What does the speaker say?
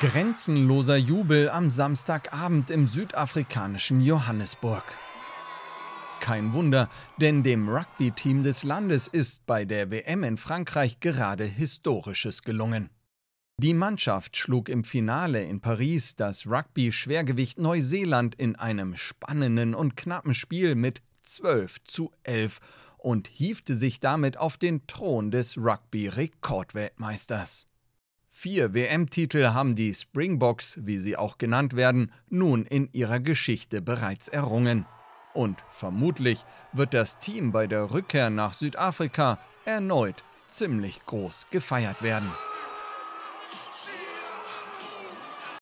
Grenzenloser Jubel am Samstagabend im südafrikanischen Johannesburg. Kein Wunder, denn dem Rugby-Team des Landes ist bei der WM in Frankreich gerade Historisches gelungen. Die Mannschaft schlug im Finale in Paris das Rugby-Schwergewicht Neuseeland in einem spannenden und knappen Spiel mit 12 zu 11 und hiefte sich damit auf den Thron des Rugby-Rekordweltmeisters. Vier WM-Titel haben die Springboks, wie sie auch genannt werden, nun in ihrer Geschichte bereits errungen. Und vermutlich wird das Team bei der Rückkehr nach Südafrika erneut ziemlich groß gefeiert werden.